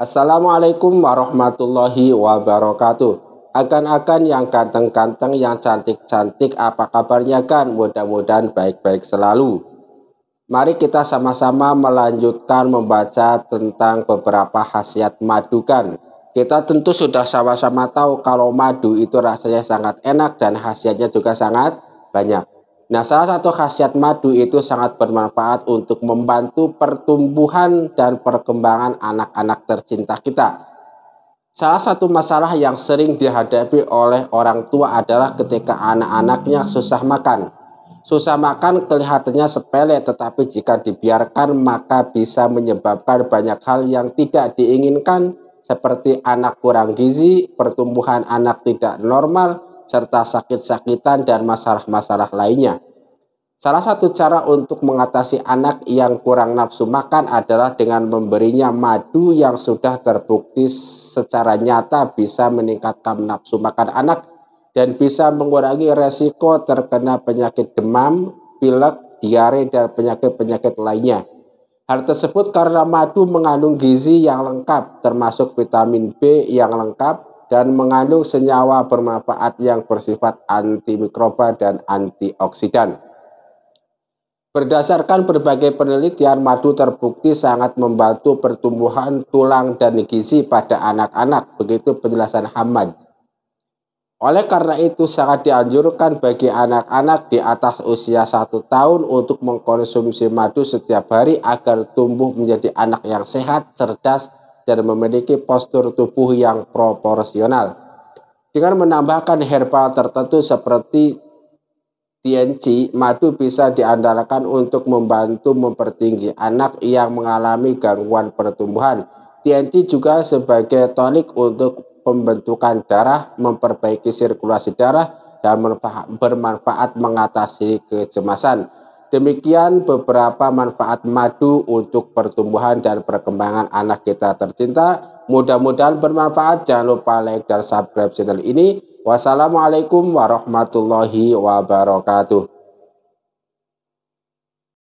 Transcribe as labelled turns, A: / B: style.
A: Assalamualaikum warahmatullahi wabarakatuh. Akan-akan yang ganteng-ganteng, yang cantik-cantik, apa kabarnya kan? Mudah-mudahan baik-baik selalu. Mari kita sama-sama melanjutkan membaca tentang beberapa khasiat madu kan. Kita tentu sudah sama-sama tahu kalau madu itu rasanya sangat enak dan khasiatnya juga sangat banyak. Nah, salah satu khasiat madu itu sangat bermanfaat untuk membantu pertumbuhan dan perkembangan anak-anak tercinta kita. Salah satu masalah yang sering dihadapi oleh orang tua adalah ketika anak-anaknya susah makan. Susah makan kelihatannya sepele, tetapi jika dibiarkan, maka bisa menyebabkan banyak hal yang tidak diinginkan, seperti anak kurang gizi, pertumbuhan anak tidak normal, serta sakit-sakitan dan masalah-masalah lainnya. Salah satu cara untuk mengatasi anak yang kurang nafsu makan adalah dengan memberinya madu yang sudah terbukti secara nyata bisa meningkatkan nafsu makan anak dan bisa mengurangi resiko terkena penyakit demam, pilek, diare, dan penyakit-penyakit lainnya. Hal tersebut karena madu mengandung gizi yang lengkap, termasuk vitamin B yang lengkap, dan mengandung senyawa bermanfaat yang bersifat antimikroba dan antioksidan. Berdasarkan berbagai penelitian, madu terbukti sangat membantu pertumbuhan tulang dan gizi pada anak-anak, begitu penjelasan Hamad. Oleh karena itu, sangat dianjurkan bagi anak-anak di atas usia satu tahun untuk mengkonsumsi madu setiap hari agar tumbuh menjadi anak yang sehat, cerdas, dan memiliki postur tubuh yang proporsional. Dengan menambahkan herbal tertentu seperti TNC, madu bisa diandalkan untuk membantu mempertinggi anak yang mengalami gangguan pertumbuhan. TNT juga sebagai tonik untuk pembentukan darah, memperbaiki sirkulasi darah, dan bermanfaat mengatasi kecemasan. Demikian beberapa manfaat madu untuk pertumbuhan dan perkembangan anak kita tercinta. Mudah-mudahan bermanfaat. Jangan lupa like dan subscribe channel ini. Wassalamualaikum warahmatullahi wabarakatuh.